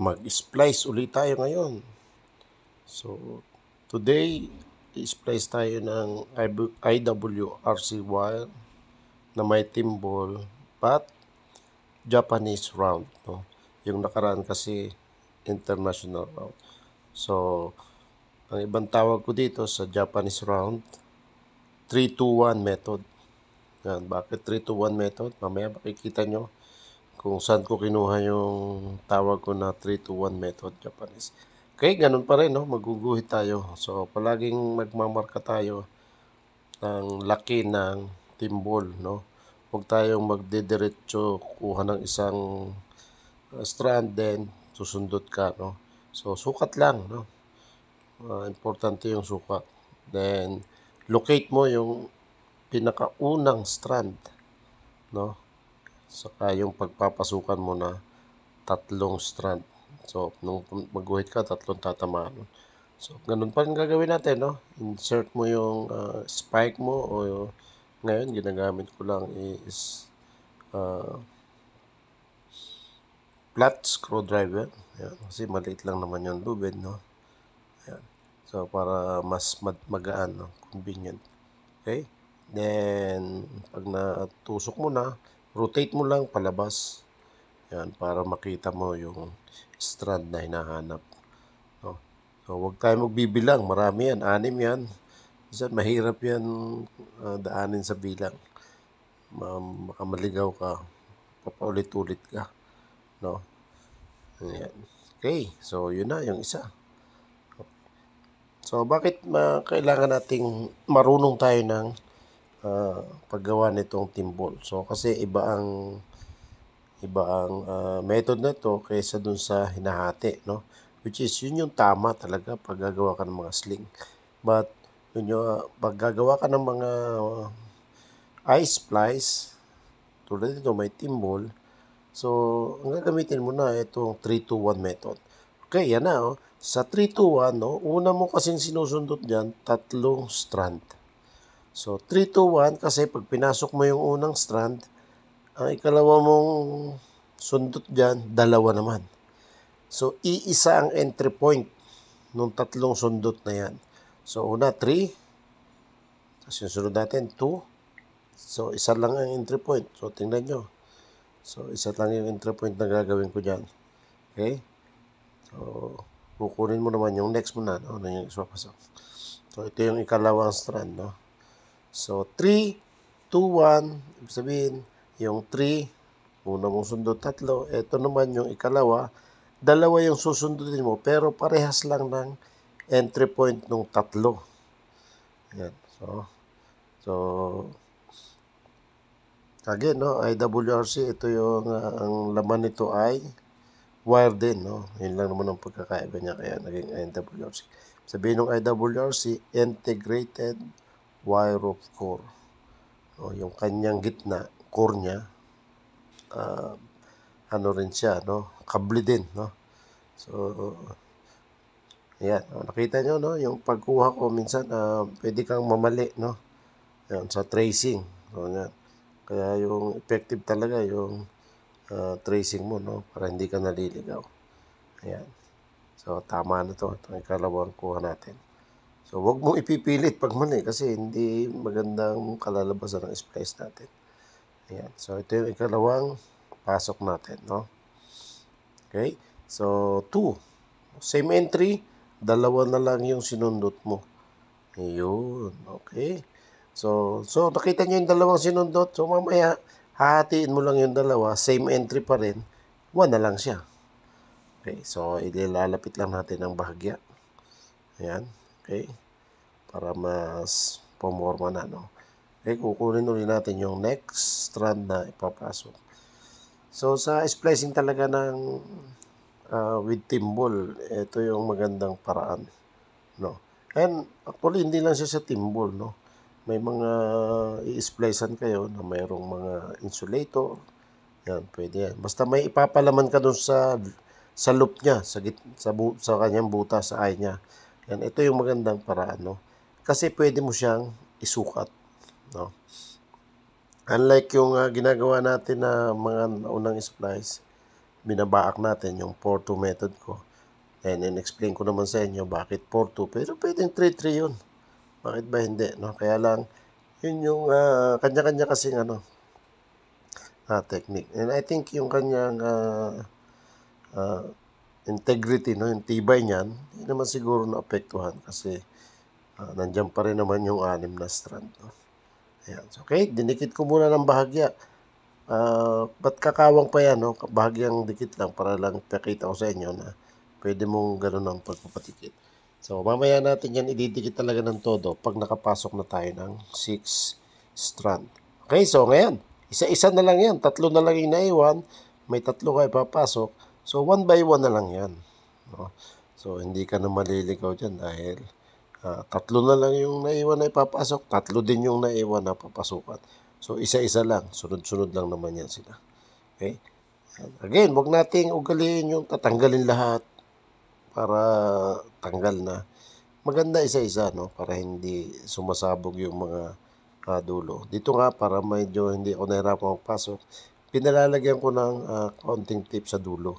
mag-splice ulit tayo ngayon. So, today, i-splice tayo ng IWRC wire na may timbal but Japanese round. No? Yung nakaraan kasi international round. So, ang ibang tawag ko dito sa Japanese round, 321 method. Yan, bakit 321 method? Mamaya makikita nyo kung saan ko kinuha yung tawag ko na 321 method Japanese. Okay, ganun pa rin, no? maguguhit tayo. So, palaging magmamarka tayo ng laki ng timbol. No? Huwag tayong magdidiretso, kuha ng isang uh, strand, then susundot ka. No? So, sukat lang. No? Uh, importante yung sukat. Then, locate mo yung pinakaunang strand. No? saka yung pagpapasukan mo na tatlong strand. So, nung mag maguhit ka, tatlong tatamaan. So, ganun pa rin gagawin natin, no? Insert mo yung uh, spike mo o yung, ngayon, ginagamit ko lang is uh, flat screwdriver. Ayan, kasi maliit lang naman yung lubid, no? Ayan. So, para mas magaan, no? convenient. Okay? Then, pag natusok mo na, rotate mo lang palabas. Yan, para makita mo yung strand na hinahanap. No? So, huwag tayo magbibilang. Marami yan. Anim yan. Minsan, mahirap yan uh, daanin sa bilang. Um, makamaligaw ka. Papaulit-ulit ka. No? Yan. Okay. So, yun na yung isa. So, bakit uh, kailangan nating marunong tayo ng uh, paggawa nitong timbol. So kasi iba ang iba ang uh, method na to kaysa dun sa hinahati, no? Which is yun yung tama talaga pag gagawa ka ng mga sling. But yun yung uh, pag gagawa ka ng mga uh, ice splice tulad nito may timbol. So, ang gagamitin mo na itong 321 method. Okay, yan na. Oh. Sa 321, no, una mo kasing sinusundot dyan, tatlong strand. So, 3, 2, 1 kasi pag pinasok mo yung unang strand, ang ikalawa mong sundot dyan, dalawa naman. So, iisa ang entry point nung tatlong sundot na yan. So, una 3, tapos yung sunod natin 2, so isa lang ang entry point. So, tingnan nyo. So, isa lang yung entry point na gagawin ko dyan. Okay? So, kukunin mo naman yung next mo na, no? ano yung iswapasok. So, ito yung ikalawang strand, no? So, 3, 2, 1. Ibig sabihin, yung 3, una mong sundot tatlo. Ito naman yung ikalawa. Dalawa yung susundutin mo, pero parehas lang ng entry point nung tatlo. Yan. So, so again, no, IWRC, ito yung, uh, ang laman nito ay wire din, no? Yun lang naman ang pagkakaiba niya, kaya naging IWRC. Sabihin ng IWRC, integrated wire of core o yung kanyang gitna core niya uh, ano rin siya no kable din no so ayan nakita nyo no yung pagkuha ko minsan uh, pwede kang mamali no ayan, sa tracing So, yan. kaya yung effective talaga yung uh, tracing mo no para hindi ka naliligaw ayan so tama na to ito yung kalawang kuha natin So, wag mong ipipilit pag mali eh, kasi hindi magandang kalalabasan ng splice natin. Ayan. So, ito yung ikalawang pasok natin, no? Okay? So, two. Same entry, dalawa na lang yung sinundot mo. Ayun. Okay? So, so nakita nyo yung dalawang sinundot. So, mamaya, hahatiin mo lang yung dalawa. Same entry pa rin. 1 na lang siya. Okay? So, ililalapit lang natin ang bahagya. Ayan. Okay? para mas pumorma na no eh kukunin ulit natin yung next strand na ipapasok so sa splicing talaga ng uh, with timbol ito yung magandang paraan no and actually hindi lang siya sa timbol no may mga i-splicean kayo na mayroong mga insulator yan pwede yan basta may ipapalaman ka doon sa sa loop niya sa git, sa, bu, sa kanyang buta sa eye niya yan ito yung magandang paraan no kasi pwede mo siyang isukat. No? Unlike yung uh, ginagawa natin na mga unang splice, binabaak natin yung 4-2 method ko. And then explain ko naman sa inyo bakit 4-2. Pero pwedeng 3-3 yun. Bakit ba hindi? No? Kaya lang, yun yung kanya ah, kanya-kanya kasing ano, uh, technique. And I think yung kanyang uh, uh, integrity, no, yung tibay niyan, hindi naman siguro naapektuhan kasi Uh, nandyan pa rin naman yung anim na strand. No? Ayan. So, okay, dinikit ko muna ng bahagya. Uh, ba't kakawang pa yan? No? Bahagyang dikit lang para lang pakita ko sa inyo na pwede mong ganun ang pagpapatikit. So, mamaya natin yan ididikit talaga ng todo pag nakapasok na tayo ng 6 strand. Okay, so ngayon, isa-isa na lang yan. Tatlo na lang yung naiwan. May tatlo kayo papasok. So, one by one na lang yan. No? So, hindi ka na maliligaw dyan dahil Ah, tatlo na lang yung naiwan na ipapasok, tatlo din yung naiwan na papasukan. So, isa-isa lang, sunod-sunod lang naman yan sila. Okay? Again, wag nating ugaliin yung tatanggalin lahat para tanggal na. Maganda isa-isa, no? Para hindi sumasabog yung mga uh, dulo. Dito nga, para medyo hindi ako nahirapan magpasok, pinalalagyan ko ng uh, konting tip sa dulo.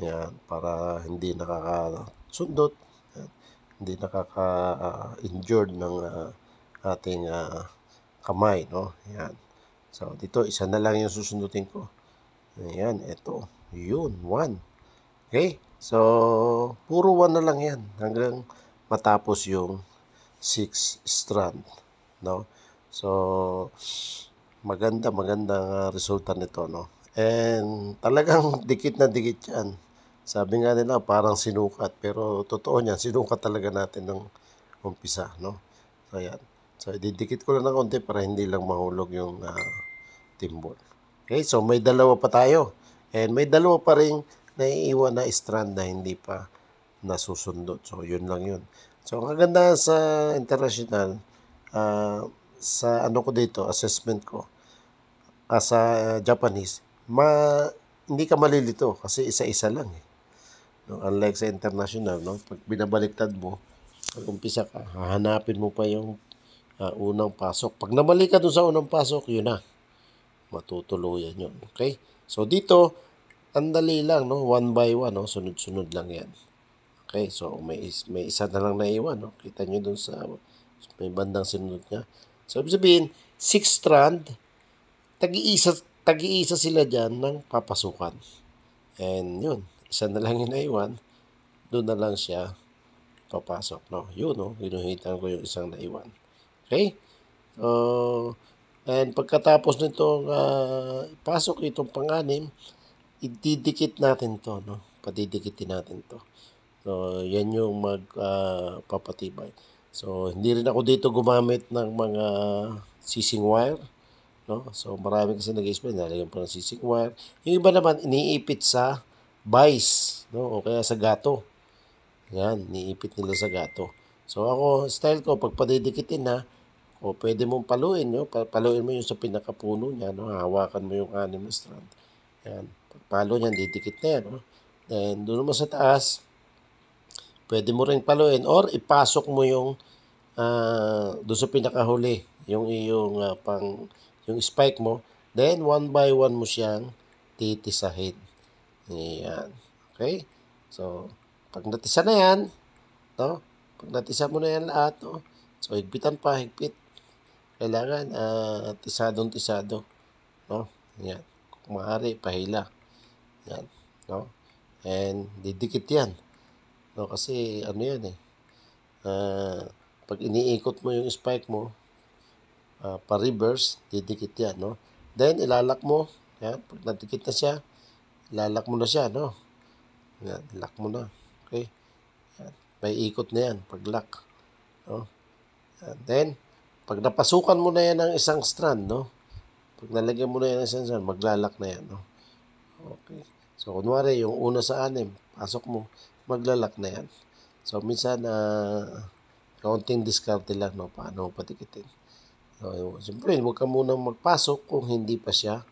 Ayan, para hindi nakakasundot hindi nakaka-injured ng uh, ating uh, kamay, no? Ayan. So, dito, isa na lang yung susundutin ko. Ayan, ito. Yun, 1. Okay? So, puro 1 na lang yan hanggang matapos yung 6 strand, no? So, maganda, magandang uh, resulta nito, no? And talagang dikit na dikit yan. Sabi nga nila, parang sinukat. Pero totoo niyan, sinukat talaga natin ng umpisa, no? So, ayan. So, ididikit ko lang ng konti para hindi lang mahulog yung uh, timbol. Okay, so may dalawa pa tayo. And may dalawa pa rin naiiwan na strand na hindi pa nasusundot. So, yun lang yun. So, ang ganda sa international, uh, sa ano ko dito, assessment ko, uh, sa uh, Japanese, ma, hindi ka malilito kasi isa-isa lang eh. No, unlike sa international, no? Pag binabaliktad mo, pag umpisa ka, hahanapin mo pa yung uh, unang pasok. Pag namali ka dun sa unang pasok, yun na. Matutuluyan yun. Okay? So, dito, andali lang, no? One by one, no? Sunod-sunod lang yan. Okay? So, may, is, may isa na lang naiwan, no? Kita nyo dun sa may bandang sinunod niya. So, sabihin, six strand, tag-iisa, tag sila dyan ng papasukan. And, yun isa na lang yung naiwan, doon na lang siya papasok. No? Yun, no? Ginuhitan ko yung isang naiwan. Okay? So, oh, and pagkatapos nitong uh, pasok itong panganim, ididikit natin to, no? Padidikitin natin to. So, yan yung magpapatibay. Ah, uh, so, hindi rin ako dito gumamit ng mga sising wire, no? So, marami kasi nag-explain, nalagyan pa ng sising wire. Yung iba naman, iniipit sa vice, no? o kaya sa gato. Yan, niipit nila sa gato. So ako, style ko, pag padidikitin na, o pwede mong paluin nyo, paluin mo yung sa pinakapuno niya, no? hawakan mo yung anim na strand. Yan, palo niya, didikit na yan. No? Then, doon mo sa taas, pwede mo rin paluin or ipasok mo yung uh, doon sa pinakahuli, yung iyong uh, pang, yung spike mo. Then, one by one mo siyang titisahin. Ayan. Okay? So, pag natisa na yan, no? Pag natisa mo na yan lahat, no? So, higpitan pa, higpit. Kailangan, uh, ah, tisadong tisado. No? Ayan. Kung maaari, pahila. Ayan. No? And, didikit yan. No? Kasi, ano yan eh. Uh, pag iniikot mo yung spike mo, uh, pa-reverse, didikit yan, no? Then, ilalak mo. Yan. Pag nadikit na siya, Lalak mo na siya, no? Yan, lock mo na. Okay? Yan. May ikot na yan pag lock. No? And then, pag napasukan mo na yan ng isang strand, no? Pag nalagyan mo na yan ng isang strand, maglalak na yan, no? Okay. So, kunwari, yung una sa anim, pasok mo, maglalak na yan. So, minsan, uh, kaunting discarte lang, no? Paano mo patikitin. So, siyempre, huwag ka muna magpasok kung hindi pa siya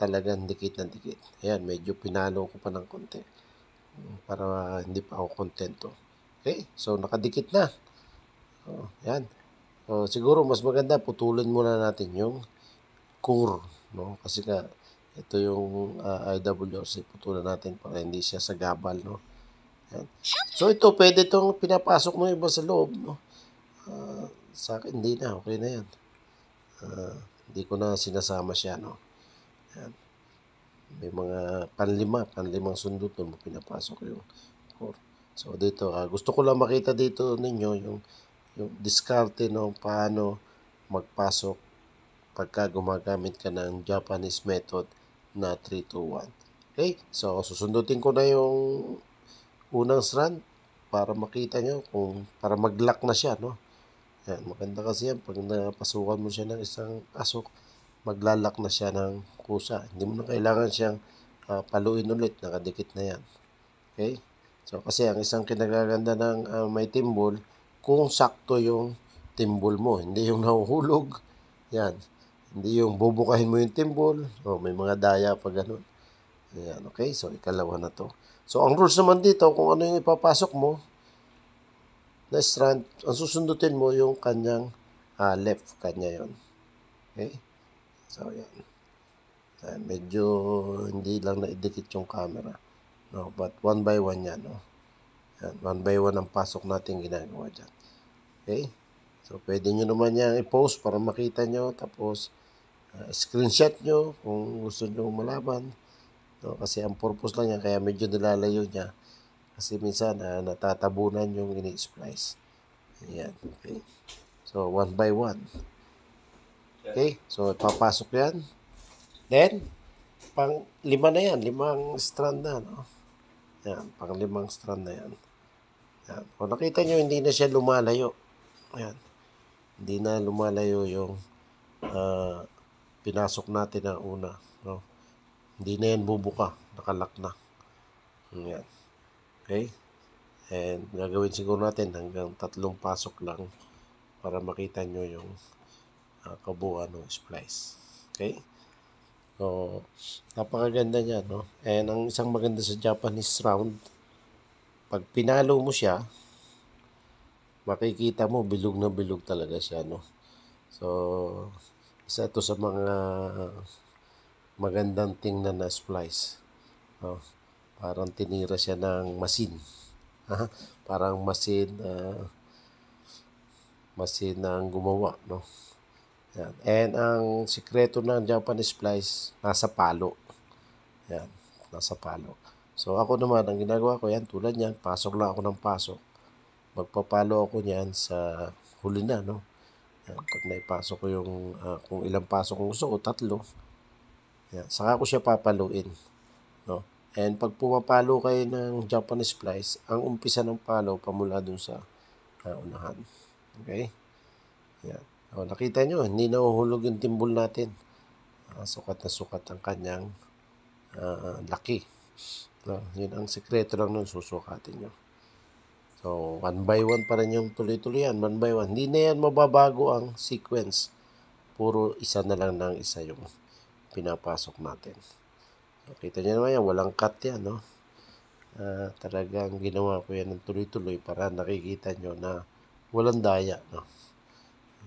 talagang dikit na dikit. Ayan, medyo pinalo ko pa ng konti mm, para hindi pa ako kontento. Okay, so nakadikit na. Oh, ayan. Oh, siguro mas maganda putulin muna natin yung core, no? Kasi nga ito yung uh, ah, IWRC putulan natin para hindi siya sagabal, no? Ayan. So ito pwede itong pinapasok mo iba sa loob, no? Uh, sa akin hindi na, okay na 'yan. Uh, hindi ko na sinasama siya, no? Yan. May mga panlima, panlimang sundo doon mo pinapasok yung core. So dito, uh, gusto ko lang makita dito ninyo yung yung diskarte no paano magpasok pagka gumagamit ka ng Japanese method na 321. Okay? So susundutin ko na yung unang strand para makita nyo kung para maglock na siya no. Yan, maganda kasi yan pag napasukan mo siya ng isang asok maglalak na siya ng kusa. Hindi mo na kailangan siyang uh, paluin ulit, nakadikit na yan. Okay? So, kasi ang isang kinagaganda ng uh, may timbol, kung sakto yung timbol mo, hindi yung nahuhulog. Yan. Hindi yung bubukahin mo yung timbol. O, oh, may mga daya pa ganun. Ayan, okay? So, ikalawa na to. So, ang rules naman dito, kung ano yung ipapasok mo, na strand, ang susundutin mo yung kanyang uh, left, kanya yon Okay? So, yan. So, medyo hindi lang naidikit yung camera. No? But one by one yan. No? Yan, one by one ang pasok natin ginagawa dyan. Okay? So, pwede nyo naman yan i-post para makita nyo. Tapos, uh, screenshot nyo kung gusto nyo malaman. No? Kasi ang purpose lang yan, kaya medyo nilalayo niya. Kasi minsan, uh, natatabunan yung ini-splice. Ayan. Okay? So, one by one. Okay? So, papasok yan. Then, pang lima na yan. Limang strand na, no? Yan, pang limang strand na yan. Yan. Kung nakita nyo, hindi na siya lumalayo. Yan. Hindi na lumalayo yung uh, pinasok natin na una. No? Hindi na yan bubuka. Nakalak na. Hmm, yan. Okay? And gagawin siguro natin hanggang tatlong pasok lang para makita nyo yung nakabuha ah, ng splice. Okay? So, napakaganda niya, no? And ang isang maganda sa Japanese round, pag pinalo mo siya, makikita mo, bilog na bilog talaga siya, no? So, isa to sa mga magandang tingnan na splice. No? Parang tinira siya ng masin. Ha? Parang masin, uh, masin na ang gumawa, no? Yan. And ang sikreto ng Japanese flies, nasa palo. Yan, nasa palo. So ako naman, ang ginagawa ko yan, tulad yan, pasok lang ako ng pasok. Magpapalo ako niyan sa huli na, no? Yan, pag naipasok ko yung, uh, kung ilang pasok kung gusto ko, tatlo. Yan, saka ko siya papaluin. No? And pag pumapalo kayo ng Japanese flies, ang umpisa ng palo pamula dun sa uh, unahan. Okay? Yan. O, oh, nakita nyo, hindi nahuhulog yung timbul natin. Uh, sukat na sukat ang kanyang uh, laki. No, yun ang sekreto lang nun, susukatin nyo. So, one by one pa rin yung tuloy-tuloy yan, one by one. Hindi na yan mababago ang sequence. Puro isa na lang ng isa yung pinapasok natin. So, kita nyo naman yan, walang cut yan, no? Uh, talagang ginawa ko yan ng tuloy-tuloy para nakikita nyo na walang daya, no?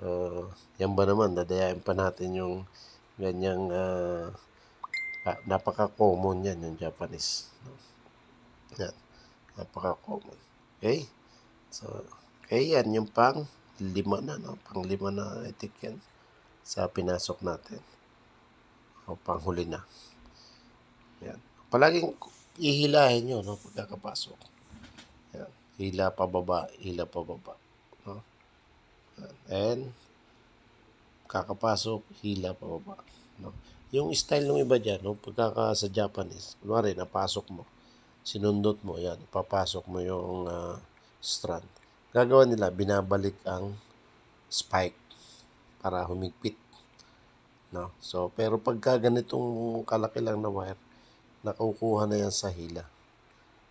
Uh, yan ba naman, dadayain pa natin yung ganyang uh, ah, napaka-common yan yung Japanese. No? Yan, napaka-common. Okay? So, okay, yan yung pang lima na, no? pang lima na etiquette sa pinasok natin. O panghuli na. Yan. Palaging ihilahin nyo no, pagkakapasok. Yan. Hila pababa, hila pababa and kakapasok, hila pababa. No? Yung style ng iba diyan no? pagkaka sa Japanese, kunwari, napasok mo, sinundot mo, yan, papasok mo yung uh, strand. gagawin nila, binabalik ang spike para humigpit. No? So, pero pagka ganitong kalaki lang na wire, nakukuha na yan sa hila.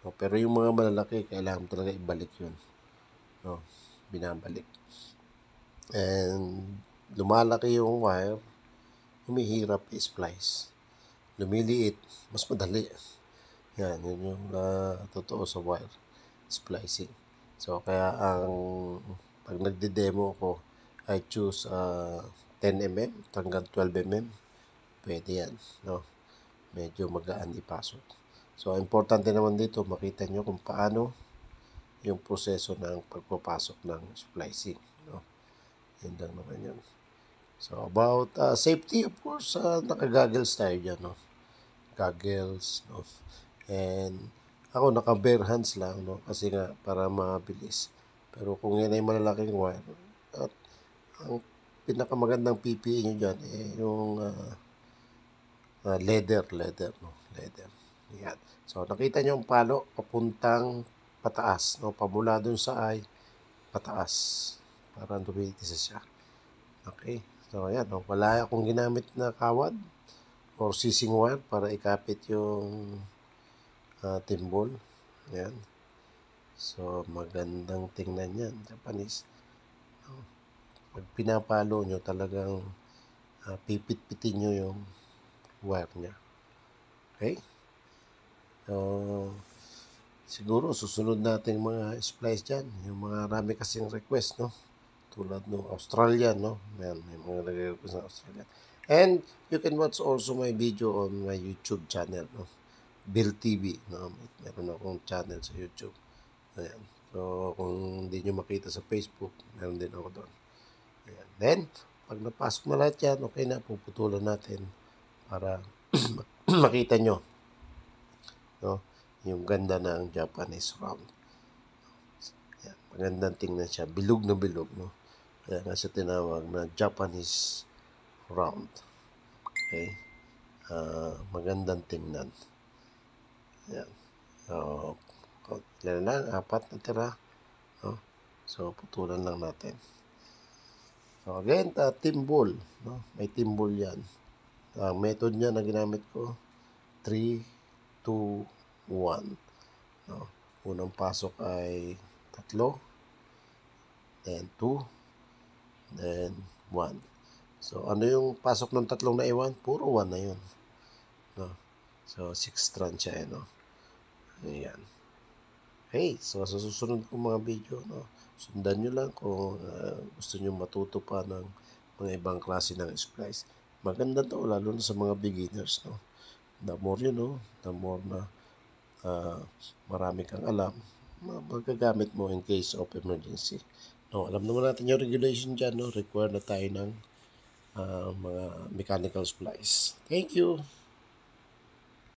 No? Pero yung mga malalaki, kailangan talaga ibalik yun. No? Binabalik and lumalaki yung wire, humihirap i-splice. Lumiliit, mas madali. Yan, yun yung uh, totoo sa wire splicing. Eh. So, kaya ang pag nagde-demo ko, I choose uh, ah, 10mm hanggang 12mm. Pwede yan, no? Medyo magaan ipasok. So, importante naman dito, makita nyo kung paano yung proseso ng pagpapasok ng splicing. Yan lang naman yan. So, about uh, safety, of course, uh, naka-goggles tayo dyan, no? Goggles, no? And ako, naka-bare hands lang, no? Kasi nga, para mabilis. Pero kung yan ay malalaking wire, at ang pinakamagandang PPE nyo dyan, eh, yung uh, uh, leather, leather, no? Leather. Yan. So, nakita nyo yung palo, papuntang pataas, no? Pamula dun sa ay, pataas randomization siya. Okay. So, ayan. O, wala akong ginamit na kawad or sising wire para ikapit yung uh, timbol. Ayan. So, magandang tingnan yan. Japanese. No? Pag pinapalo nyo, talagang uh, pipit-pitin nyo yung wire niya. Okay? So, siguro susunod nating mga splice dyan. Yung mga rami kasing request, no? tulad ng Australia, no? Ayan, may mga lagay ko sa Australia. And you can watch also my video on my YouTube channel, no? Bill TV, no? Meron akong channel sa YouTube. Ayan. So, kung hindi nyo makita sa Facebook, meron din ako doon. Ayan. Then, pag napasok na lahat yan, okay na, puputulan natin para makita nyo, no? Yung ganda ng Japanese round. Ayan, magandang tingnan siya. Bilog na bilog, no? Yan ang tinawag na Japanese round. Okay? Uh, magandang tingnan. Yeah. Oh, so, ilan lang? Apat na tira. No? Oh, so, putulan lang natin. So, again, uh, ah, timbol. No? May timbol yan. Ang uh, method niya na ginamit ko, 3, 2, 1. No? Unang pasok ay tatlo. Then, 2 Then, 1. So, ano yung pasok ng tatlong na iwan? Puro 1 na yun. No? So, 6 strand siya eh, no? Ayan. Hey, so sa susunod kong mga video, no? Sundan nyo lang kung uh, gusto nyo matuto pa ng mga ibang klase ng splice. Maganda to, lalo na sa mga beginners, no? The more you know, the more na uh, marami kang alam, magagamit mo in case of emergency. No, oh, alam naman natin yung regulation dyan, no? require na tayo ng uh, mga mechanical supplies. Thank you!